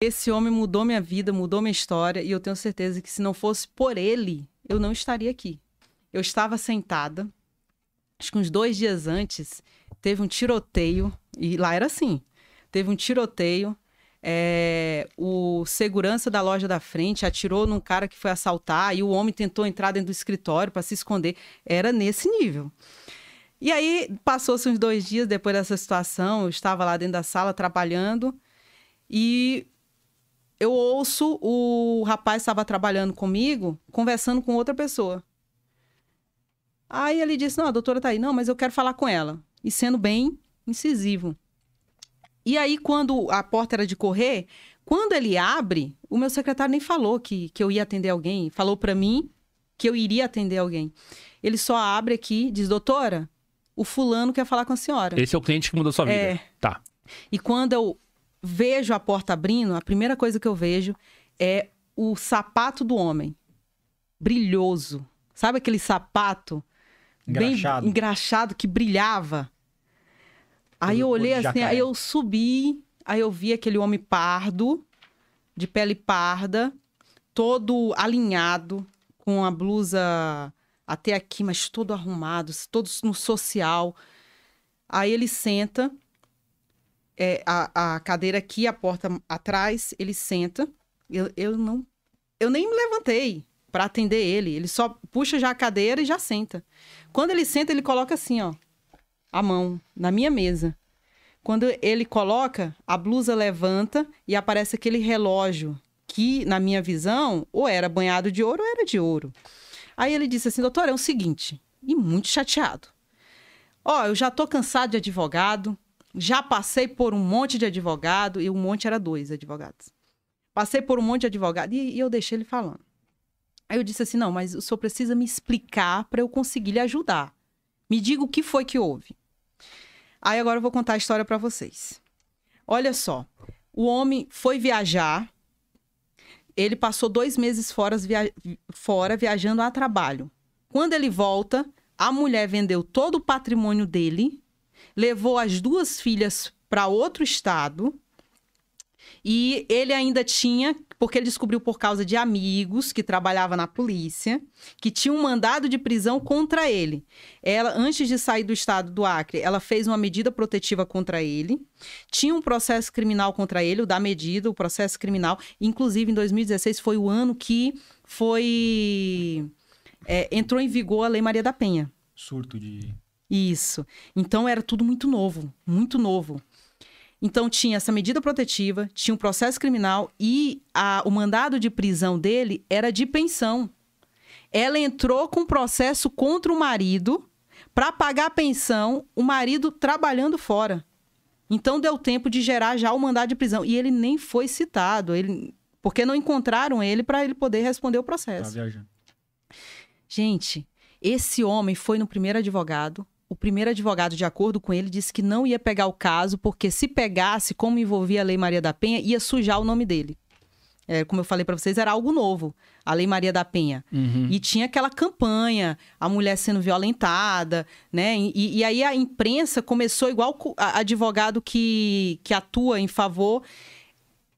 Esse homem mudou minha vida, mudou minha história, e eu tenho certeza que se não fosse por ele, eu não estaria aqui. Eu estava sentada, acho que uns dois dias antes, teve um tiroteio, e lá era assim: teve um tiroteio. É, o segurança da loja da frente atirou num cara que foi assaltar, e o homem tentou entrar dentro do escritório para se esconder. Era nesse nível. E aí, passou-se uns dois dias depois dessa situação, eu estava lá dentro da sala trabalhando. E eu ouço o rapaz estava trabalhando comigo, conversando com outra pessoa. Aí ele disse: Não, a doutora tá aí, não, mas eu quero falar com ela. E sendo bem incisivo. E aí, quando a porta era de correr, quando ele abre, o meu secretário nem falou que, que eu ia atender alguém, falou para mim que eu iria atender alguém. Ele só abre aqui, diz: Doutora, o fulano quer falar com a senhora. Esse é o cliente que mudou sua vida. É. Tá. E quando eu vejo a porta abrindo, a primeira coisa que eu vejo é o sapato do homem. Brilhoso. Sabe aquele sapato engraxado. bem engraxado que brilhava? Aí eu olhei assim, aí eu subi, aí eu vi aquele homem pardo, de pele parda, todo alinhado, com a blusa até aqui, mas todo arrumado, todo no social. Aí ele senta é, a, a cadeira aqui, a porta atrás, ele senta. Eu, eu não. Eu nem me levantei para atender ele. Ele só puxa já a cadeira e já senta. Quando ele senta, ele coloca assim, ó, a mão na minha mesa. Quando ele coloca, a blusa levanta e aparece aquele relógio que, na minha visão, ou era banhado de ouro ou era de ouro. Aí ele disse assim, doutor, é o seguinte, e muito chateado. Ó, oh, eu já tô cansado de advogado, já passei por um monte de advogado, e um monte era dois advogados. Passei por um monte de advogado e, e eu deixei ele falando. Aí eu disse assim: não, mas o senhor precisa me explicar para eu conseguir lhe ajudar. Me diga o que foi que houve. Aí agora eu vou contar a história para vocês. Olha só, o homem foi viajar, ele passou dois meses fora, via... fora viajando a trabalho. Quando ele volta, a mulher vendeu todo o patrimônio dele levou as duas filhas para outro estado. E ele ainda tinha, porque ele descobriu por causa de amigos que trabalhava na polícia, que tinha um mandado de prisão contra ele. Ela, antes de sair do estado do Acre, ela fez uma medida protetiva contra ele. Tinha um processo criminal contra ele, o da medida, o processo criminal. Inclusive, em 2016 foi o ano que foi é, entrou em vigor a Lei Maria da Penha. Surto de isso. Então era tudo muito novo, muito novo. Então tinha essa medida protetiva, tinha um processo criminal e a, o mandado de prisão dele era de pensão. Ela entrou com processo contra o marido para pagar a pensão, o marido trabalhando fora. Então deu tempo de gerar já o mandado de prisão e ele nem foi citado, ele porque não encontraram ele para ele poder responder o tá processo. Tá viajando. Gente, esse homem foi no primeiro advogado, o primeiro advogado, de acordo com ele, disse que não ia pegar o caso, porque se pegasse, como envolvia a Lei Maria da Penha, ia sujar o nome dele. É, como eu falei para vocês, era algo novo, a Lei Maria da Penha. Uhum. E tinha aquela campanha, a mulher sendo violentada, né? E, e aí a imprensa começou, igual advogado que, que atua em favor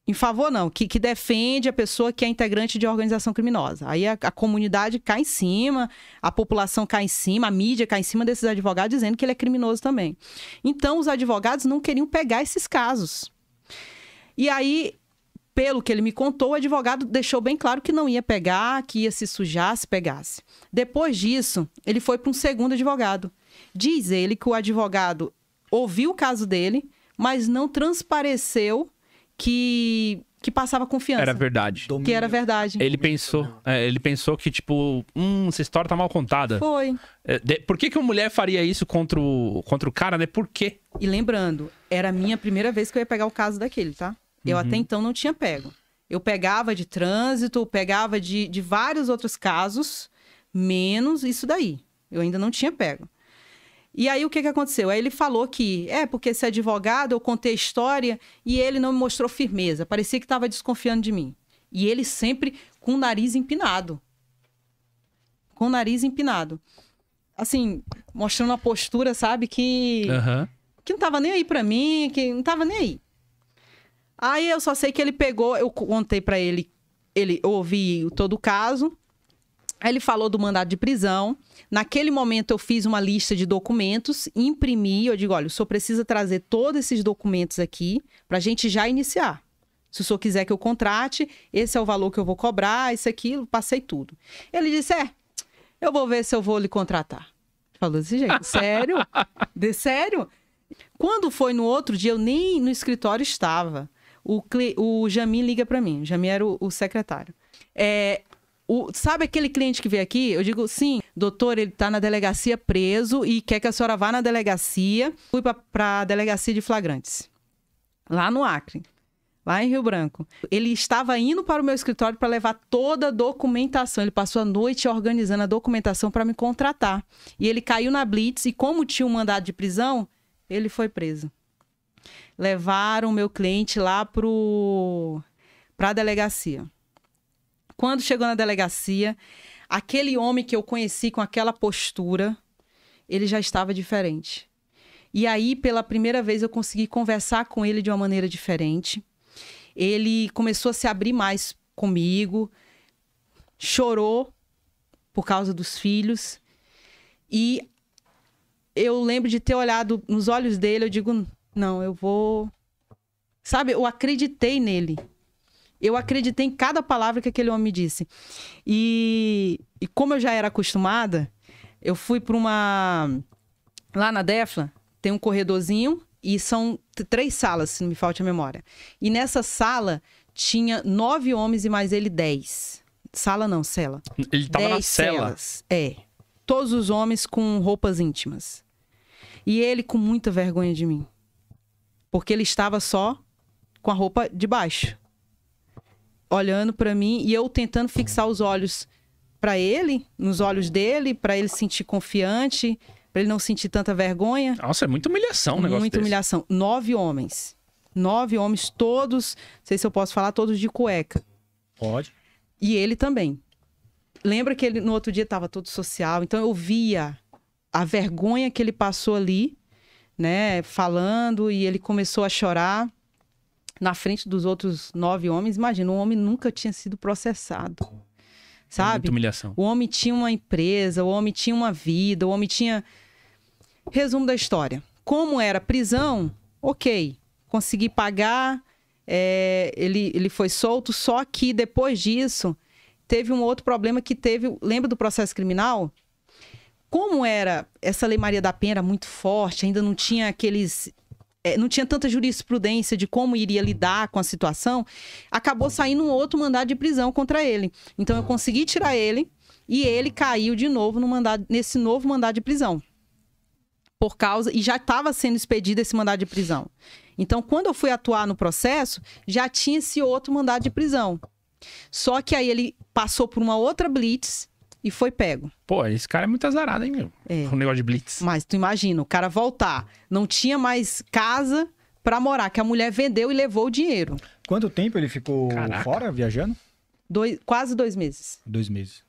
em favor não, que, que defende a pessoa que é integrante de organização criminosa. Aí a, a, comunidade cai em cima, a população cai em cima, a mídia cai em cima desses advogados dizendo que ele é criminoso também. Então os advogados não queriam pegar esses casos. E aí, pelo que ele me contou, o advogado deixou bem claro que não ia pegar, que ia se sujar se pegasse. Depois disso, ele foi para um segundo advogado. Diz ele que o advogado ouviu o caso dele, mas não transpareceu que que passava confiança. Era verdade. Domínio. Que era verdade. Ele Domínio. pensou, é, ele pensou que, tipo, hum, essa história tá mal contada. Foi. É, de, por que, que uma mulher faria isso contra o, contra o cara, né? Por quê? E lembrando, era a minha primeira vez que eu ia pegar o caso daquele, tá? Eu uhum. até então não tinha pego. Eu pegava de trânsito, pegava de, de vários outros casos, menos isso daí. Eu ainda não tinha pego. E aí o que, que aconteceu? Aí ele falou que é porque esse advogado, eu contei a história e ele não me mostrou firmeza, parecia que estava desconfiando de mim. E ele sempre com o nariz empinado. Com o nariz empinado. Assim, mostrando uma postura, sabe, que uhum. que não tava nem aí para mim, que não tava nem aí. Aí eu só sei que ele pegou, eu contei para ele, ele ouvi todo o caso Aí ele falou do mandado de prisão. Naquele momento eu fiz uma lista de documentos, imprimi, eu digo, olha, o senhor precisa trazer todos esses documentos aqui para a gente já iniciar. Se o senhor quiser que eu contrate, esse é o valor que eu vou cobrar, isso aqui, passei tudo. Ele disse, é, eu vou ver se eu vou lhe contratar. Falou desse jeito, sério? De sério? Quando foi no outro dia, eu nem no escritório estava. O, Cle... o Jamin liga para mim, o Jamin era o, o secretário. É, o, sabe aquele cliente que veio aqui? Eu digo, sim, doutor, ele está na delegacia preso e quer que a senhora vá na delegacia. Fui para a delegacia de flagrantes, lá no Acre, lá em Rio Branco. Ele estava indo para o meu escritório para levar toda a documentação. Ele passou a noite organizando a documentação para me contratar. E ele caiu na blitz e como tinha um mandado de prisão, ele foi preso. Levaram meu cliente lá para a delegacia. Quando chegou na delegacia, aquele homem que eu conheci com aquela postura, ele já estava diferente. E aí, pela primeira vez, eu consegui conversar com ele de uma maneira diferente. Ele começou a se abrir mais comigo, chorou por causa dos filhos. E eu lembro de ter olhado nos olhos dele, eu digo, não, eu vou. Sabe, eu acreditei nele. Eu acreditei em cada palavra que aquele homem disse. E, e como eu já era acostumada, eu fui para uma. Lá na Defla, tem um corredorzinho e são três salas, se não me falte a memória. E nessa sala tinha nove homens e mais ele dez. Sala não, cela. Ele tava dez na cela? Celas. É. Todos os homens com roupas íntimas. E ele com muita vergonha de mim. Porque ele estava só com a roupa de baixo olhando para mim e eu tentando fixar os olhos para ele, nos olhos dele, para ele sentir confiante, para ele não sentir tanta vergonha. Nossa, é muita humilhação o negócio Muita desse. humilhação. Nove homens. Nove homens, todos, não sei se eu posso falar, todos de cueca. Pode. E ele também. Lembra que ele no outro dia estava todo social, então eu via a vergonha que ele passou ali, né, falando e ele começou a chorar na frente dos outros nove homens. Imagina, um homem nunca tinha sido processado. Sabe? Muita humilhação. O homem tinha uma empresa, o homem tinha uma vida, o homem tinha. Resumo da história. Como era prisão, ok. Consegui pagar, é, ele, ele foi solto, só que depois disso teve um outro problema que teve. Lembra do processo criminal? Como era essa Lei Maria da Penha era muito forte, ainda não tinha aqueles é, não tinha tanta jurisprudência de como iria lidar com a situação, acabou saindo um outro mandado de prisão contra ele. Então eu consegui tirar ele e ele caiu de novo no mandado, nesse novo mandado de prisão. Por causa. E já estava sendo expedido esse mandado de prisão. Então, quando eu fui atuar no processo, já tinha esse outro mandado de prisão. Só que aí ele passou por uma outra blitz e foi pego. Pô, esse cara é muito azarado, hein, meu? É. Um negócio de blitz. Mas tu imagina, o cara voltar, não tinha mais casa para morar, que a mulher vendeu e levou o dinheiro. Quanto tempo ele ficou Caraca. fora, viajando? Dois, quase dois meses. Dois meses.